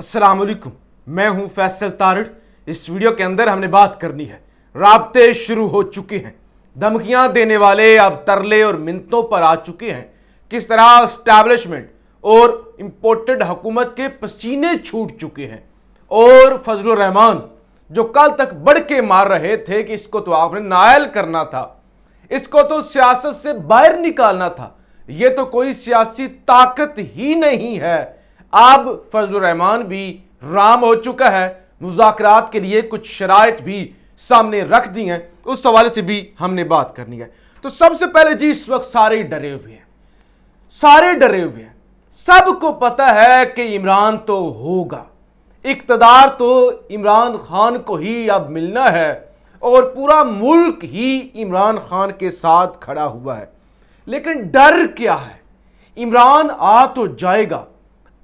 असलकुम मैं हूं फैसल तारड़ इस वीडियो के अंदर हमने बात करनी है रबते शुरू हो चुके हैं धमकियां देने वाले अब तरले और मिनतों पर आ चुके हैं किस तरह स्टैब्लिशमेंट और इम्पोर्टेड हुकूमत के पसीने छूट चुके हैं और फजल रहमान जो कल तक बढ़ के मार रहे थे कि इसको तो आपने नायल करना था इसको तो सियासत से बाहर निकालना था ये तो कोई सियासी ताकत ही नहीं है अब फजल रहमान भी राम हो चुका है मुजात के लिए कुछ शरात भी सामने रख दी हैं उस हवाले से भी हमने बात करनी है तो सबसे पहले जी इस वक्त सारे डरे हुए हैं सारे डरे हुए हैं सबको पता है कि इमरान तो होगा इकतदार तो इमरान खान को ही अब मिलना है और पूरा मुल्क ही इमरान खान के साथ खड़ा हुआ है लेकिन डर क्या है इमरान आ तो जाएगा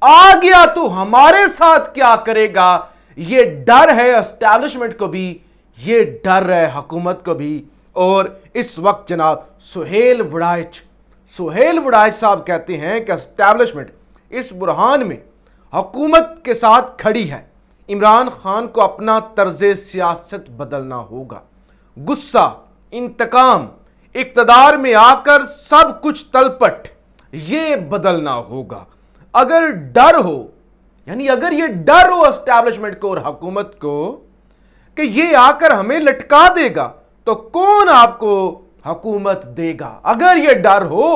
आ गया तो हमारे साथ क्या करेगा ये डर है एस्टैब्लिशमेंट को भी ये डर है हुकूमत को भी और इस वक्त जनाब सुहेल वड़ाइच सुहेल वड़ाइच साहब कहते हैं कि एस्टैब्लिशमेंट इस बुरहान में हुकूमत के साथ खड़ी है इमरान खान को अपना तर्ज सियासत बदलना होगा गुस्सा इंतकाम इकतदार में आकर सब कुछ तलपट ये बदलना होगा अगर डर हो यानी अगर ये डर हो एस्टैब्लिशमेंट को और हकूमत को कि ये आकर हमें लटका देगा तो कौन आपको हकूमत देगा अगर ये डर हो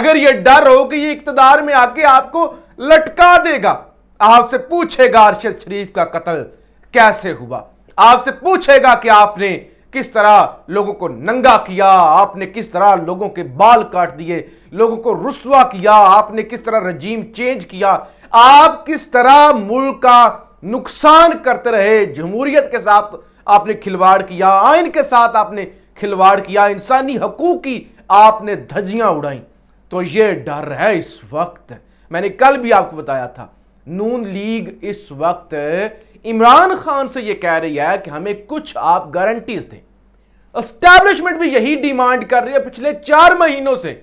अगर ये डर हो कि ये इकतदार में आके आपको लटका देगा आपसे पूछेगा अरशद शरीफ का कत्ल कैसे हुआ आपसे पूछेगा कि आपने किस तरह लोगों को नंगा किया आपने किस तरह लोगों के बाल काट दिए लोगों को रुसवा किया आपने किस तरह रजीम चेंज किया आप किस तरह मुल्क का नुकसान करते रहे जमहूरियत के साथ आपने खिलवाड़ किया आयन के साथ आपने खिलवाड़ किया इंसानी हकूक की आपने धजियां उड़ाई तो ये डर है इस वक्त मैंने कल भी आपको बताया था नून लीग इस वक्त इमरान खान से यह कह रही है कि हमें कुछ आप गारंटीज दें एस्टैब्लिशमेंट भी यही डिमांड कर रही है पिछले चार महीनों से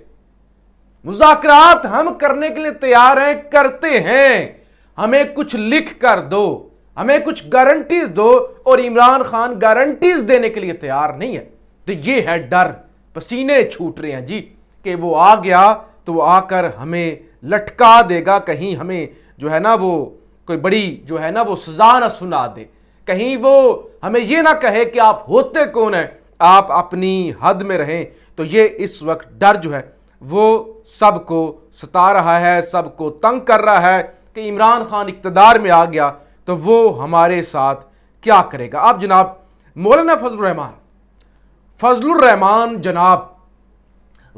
मुजाकरात हम करने के लिए तैयार हैं करते हैं हमें कुछ लिख कर दो हमें कुछ गारंटीज दो और इमरान खान गारंटीज देने के लिए तैयार नहीं है तो ये है डर पसीने छूट रहे हैं जी कि वो आ गया तो आकर हमें लटका देगा कहीं हमें जो है ना वो कोई बड़ी जो है ना वो सजा ना सुना दे कहीं वो हमें ये ना कहे कि आप होते कौन हैं आप अपनी हद में रहें तो ये इस वक्त डर जो है वो सबको सता रहा है सबको तंग कर रहा है कि इमरान खान इकतदार में आ गया तो वो हमारे साथ क्या करेगा अब जनाब मौलाना फजलरहमान फजलरहमान जनाब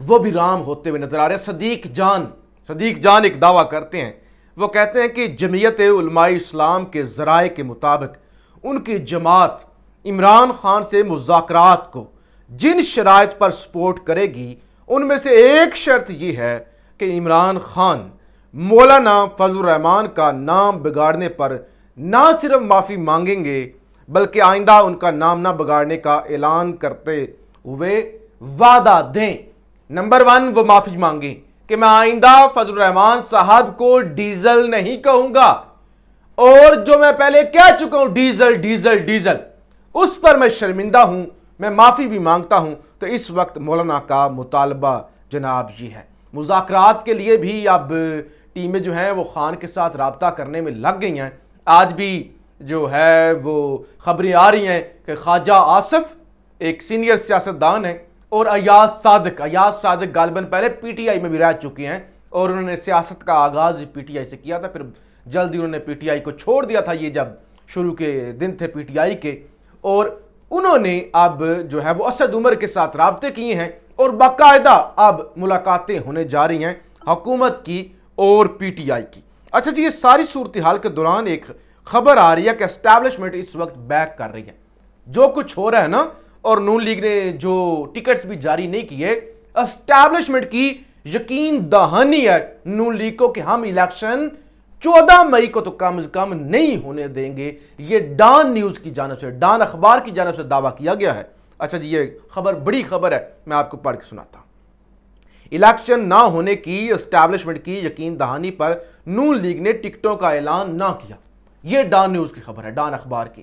वो भी राम होते हुए नजर आ रहे हैं सदीक जान सदीक जान एक दावा करते हैं वो कहते हैं कि जमीयत उलमाई इस्लाम के ज़राए के मुताबिक उनकी जमात इमरान खान से मुजात को जिन शराइत पर सपोर्ट करेगी उनमें से एक शर्त यह है कि इमरान खान मौलाना फजलरहमान का नाम बिगाड़ने पर ना सिर्फ माफ़ी मांगेंगे बल्कि आइंदा उनका नाम ना बिगाड़ने का ऐलान करते हुए वादा दें नंबर वन वो माफ़ी मांगें कि मैं आइंदा फजल रहमान साहब को डीजल नहीं कहूंगा और जो मैं पहले कह चुका हूं डीजल डीजल डीजल उस पर मैं शर्मिंदा हूं मैं माफ़ी भी मांगता हूं तो इस वक्त मौलाना का मुतालबा जनाब ये है मुजाकरात के लिए भी अब टीमें जो हैं वो खान के साथ रबता करने में लग गई हैं आज भी जो है वो खबरें आ रही हैं कि ख्वाजा आसफ़ एक सीनियर सियासतदान हैं और अयाज सादक अयाज सादक गालबन पहले पीटीआई में भी रह चुके हैं और उन्होंने सियासत का आगाज पीटीआई से किया था फिर जल्दी उन्होंने पीटीआई को छोड़ दिया था ये जब शुरू के दिन थे पीटीआई के और उन्होंने अब जो है वो असद उमर के साथ रबते किए हैं और बाकायदा अब मुलाकातें होने जा रही हैं हकूमत की और पी की अच्छा जी ये सारी सूरत हाल के दौरान एक खबर आ रही है कि एस्टैब्लिशमेंट इस वक्त बैक कर रही है जो कुछ हो रहा है ना और नून लीग ने जो टिकट्स भी जारी नहीं किए एस्टैब्लिशमेंट की यकीन दहानी है नून लीग को कि हम इलेक्शन 14 मई को तो कम से कम नहीं होने देंगे ये डान न्यूज की जानब से डान अखबार की जानब से दावा किया गया है अच्छा जी ये खबर बड़ी खबर है मैं आपको पढ़ के सुनाता इलेक्शन ना होने की एस्टैब्लिशमेंट की यकीन दहानी पर नून लीग ने टिकटों का ऐलान ना किया ये डान न्यूज की खबर है डान अखबार की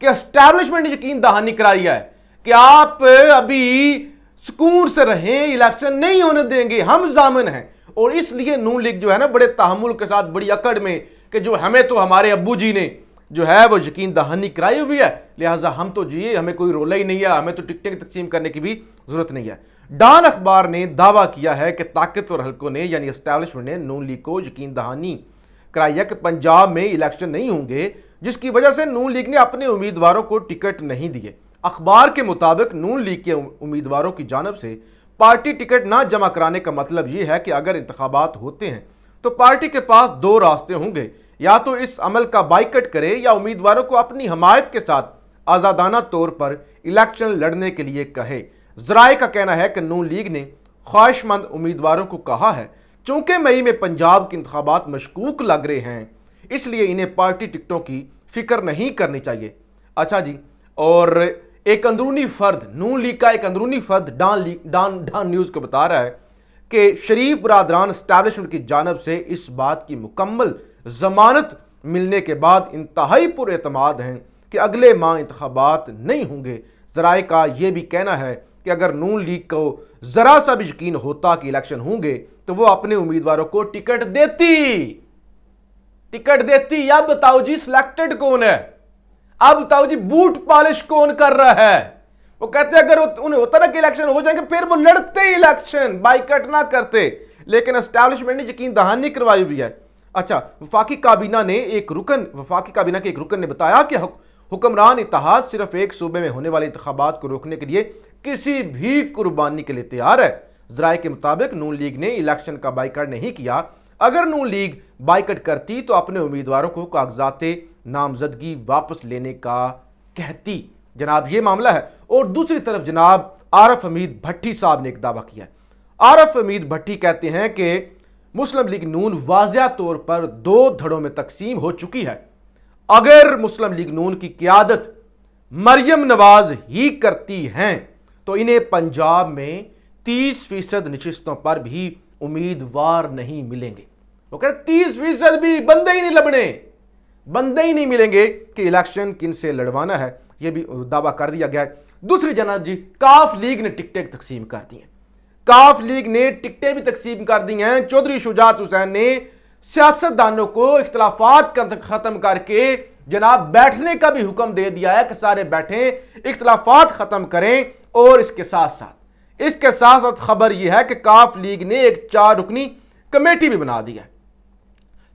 कि एस्टैब्लिशमेंट ने यकीन दहानी कराई है कि आप अभी सुकून से रहें इलेक्शन नहीं होने देंगे हम जामिन हैं और इसलिए नून लीग जो है ना बड़े तहमुल के साथ बड़ी अकड़ में कि जो हमें तो हमारे अबू जी ने जो है वो यकीन दहानी कराई हुई है लिहाजा हम तो जिए हमें कोई रोला ही नहीं है हमें तो टिकटें तकसीम करने की भी जरूरत नहीं है डान अखबार ने दावा किया है कि ताकतवर हल्कों ने यानी इस्टेब्लिशमेंट ने नून लीग को यकीन दहानी कराई है कि पंजाब में इलेक्शन नहीं होंगे जिसकी वजह से नू लीग ने अपने उम्मीदवारों को टिकट नहीं दिए अखबार के मुताबिक नून लीग के उम्मीदवारों की जानब से पार्टी टिकट ना जमा कराने का मतलब ये है कि अगर इंतबात होते हैं तो पार्टी के पास दो रास्ते होंगे या तो इस अमल का बाइकट करे या उम्मीदवारों को अपनी हमायत के साथ आज़ादाना तौर पर इलेक्शन लड़ने के लिए कहे जराए का कहना है कि नून लीग ने ख्वाहिशमंद उम्मीदवारों को कहा है चूंकि मई में पंजाब के इंतबात मशकूक लग रहे हैं इसलिए इन्हें पार्टी टिकटों की फिक्र नहीं करनी चाहिए अच्छा जी और एक अंदरूनी फर्द नून लीग का एक अंदरूनी फर्द डान लीग डान डान न्यूज़ को बता रहा है कि शरीफ बरदरान स्टैब्लिशमेंट की जानब से इस बात की मुकम्मल जमानत मिलने के बाद इंतहाई पुरमाद हैं कि अगले माह इंतबात नहीं होंगे जराए का यह भी कहना है कि अगर नून लीग को ज़रा सा भी यकीन होता कि इलेक्शन होंगे तो वो अपने उम्मीदवारों को टिकट देती टिकट देती या बताओ जी सिलेक्टेड कौन है अब बताओ जी बूट पॉलिश कौन कर रहा है वो कहते अगर उन्हें होता ना कि इलेक्शन हो जाएंगे फिर वो लड़ते इलेक्शन बाइकट ना करते लेकिन एस्टैब्लिशमेंट ने यकीन दहानी करवाई हुई है अच्छा वफाकी काबीना ने एक रुकन वफाकी काबीना के एक रुकन ने बताया कि हुक्मरान इतिहास सिर्फ एक सूबे में होने वाले इंतबात को रोकने के लिए किसी भी कुर्बानी के लिए तैयार है जराए के मुताबिक नून लीग ने इलेक्शन का बाइकट नहीं किया अगर नून लीग बाइकट करती तो अपने उम्मीदवारों को कागजात नामजदगी वापस लेने का कहती जनाब ये मामला है और दूसरी तरफ जनाब आरफ हमीद भट्टी साहब ने एक दावा किया आरफ हमीद भट्टी कहते हैं कि मुस्लिम लीग नून वाजिया तौर पर दो धड़ों में तकसीम हो चुकी है अगर मुस्लिम लीग नून की क्यादत मरियम नवाज ही करती हैं तो इन्हें पंजाब में तीस फीसद नशिस्तों पर भी उम्मीदवार नहीं मिलेंगे वो कहते तीस फीसद भी बंदे ही नहीं लबने बंदे ही नहीं मिलेंगे कि इलेक्शन किन से लड़वाना है यह भी दावा कर दिया गया है दूसरी जनाब जी काफ लीग ने टिकटें तकसीम कर दी हैं काफ लीग ने टिकटें भी तकसीम कर दी हैं चौधरी शुजात हुसैन ने सियासतदानों को इख्तलाफात ख़त्म करके जनाब बैठने का भी हुक्म दे दिया है कि सारे बैठें इख्तलाफात ख़त्म करें और इसके साथ साथ इसके साथ साथ खबर यह है कि काफ लीग ने एक चार रुकनी कमेटी भी बना दी है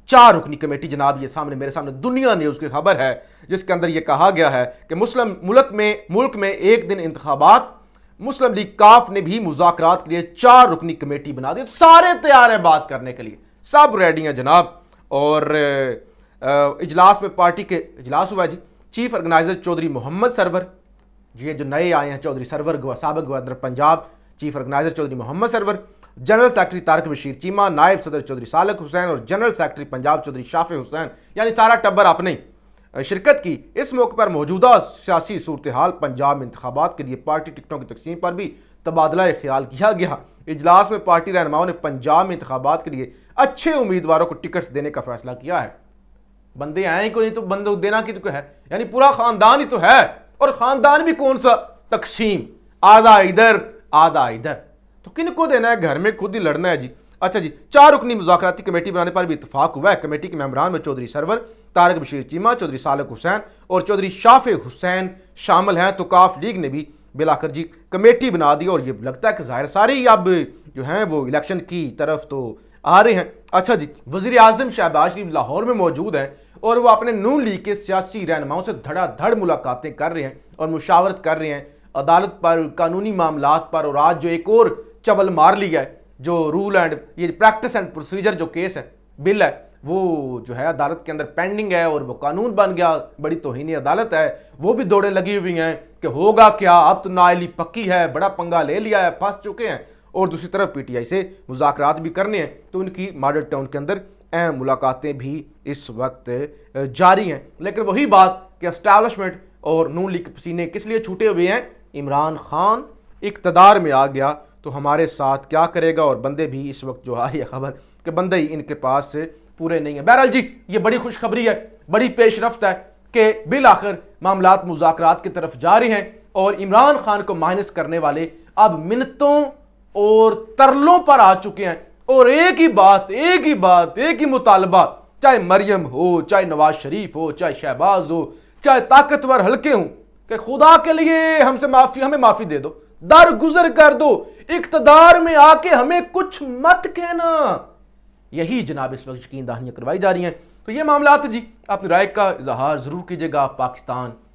चार रुकनी कमेटी जनाब ये सामने मेरे सामने दुनिया न्यूज़ की खबर है जिसके अंदर ये कहा गया है कि मुस्लिम मुल्क में मुल्क में एक दिन इंतबात मुस्लिम लीग काफ ने भी मुजाकर के लिए चार रुकनी कमेटी बना दी सारे तैयार हैं बात करने के लिए सब रेडी हैं जनाब और इजलास में पार्टी के इजलास हुआ जी चीफ ऑर्गेनाइजर चौधरी मोहम्मद सरवर ये जो नए आए हैं चौधरी सरवर सबक governor Punjab chief organiser Chaudhry Mohammad Sarwar general secretary Tariq Bashir Cheema नायब सदर चौधरी सालक हुसैन और जनरल सेक्रेटरी पंजाब चौधरी शाफे हुसैन यानी सारा टब्बर आपने शिरकत की इस मौके पर मौजूदा सियासी सूरत हाल पंजाब में इंतबात के लिए पार्टी टिकटों की तकसीम पर भी तबादला ख्याल किया गया इजलास में पार्टी रहनुमाओं ने पंजाब में इंतबात के लिए अच्छे उम्मीदवारों को टिकट्स देने का फैसला किया है बंदे आए को नहीं तो बंद देना की तो है यानी पूरा खानदान ही तो है और खानदान भी कौन सा तकसीम आधा इधर आधा इधर तो किन को देना है घर में खुद ही लड़ना है जी अच्छा जी चार रुकनी मुजाकराती कमेटी बनाने पर भी इतफाक हुआ है कमेटी के मेम्बरान में चौधरी सरवर तारक बशीर चीमा चौधरी सालक हुसैन और चौधरी शाफे हुसैन शामिल हैं तो काफ लीग ने भी बिलाकर जी कमेटी बना दी और ये लगता है कि जाहिर सारे ही अब जो हैं वो इलेक्शन की तरफ तो आ रहे हैं अच्छा जी वजीर अजम शहबाज शरीफ लाहौर में मौजूद हैं और वो अपने नून लीग के सियासी रहनुमाओं से धड़ाधड़ मुलाकातें कर रहे हैं और मुशावरत कर रहे हैं अदालत पर कानूनी मामला पर और आज जो एक और चबल मार लिया है जो रूल एंड ये प्रैक्टिस एंड प्रोसीजर जो केस है बिल है वो जो है अदालत के अंदर पेंडिंग है और वो कानून बन गया बड़ी तोहनी अदालत है वो भी दौड़े लगी हुई हैं कि होगा क्या अब तो नाइली पक्की है बड़ा पंगा ले लिया है फंस चुके हैं और दूसरी तरफ पीटीआई से मुजाकर भी करने हैं तो उनकी मॉडल टाउन के अंदर अहम मुलाकातें भी इस वक्त जारी हैं लेकिन वही बात कि इस्टेबलिशमेंट और नू लीग पसीने किस लिए छूटे हुए हैं इमरान खान इकतदार में आ गया तो हमारे साथ क्या करेगा और बंदे भी इस वक्त जो आ रही है खबर कि बंदे ही इनके पास से पूरे नहीं है बहरहाल जी ये बड़ी खुशखबरी है बड़ी पेशरफ्त है कि बिल आखिर मामला मुजाकर की तरफ जारी हैं और इमरान खान को माइनस करने वाले अब मिनतों और तरलों पर आ चुके हैं और एक ही बात एक ही बात एक ही मुतालबा चाहे मरियम हो चाहे नवाज शरीफ हो चाहे शहबाज हो चाहे ताकतवर हल्के हों कि खुदा के लिए हमसे माफ़ी हमें माफ़ी दे दो दरगुजर कर दो इकतदार में आके हमें कुछ मत कहना यही जनाब इस वक्त की दहानियां करवाई जा रही हैं तो ये मामला जी अपनी राय का इजहार जरूर कीजिएगा पाकिस्तान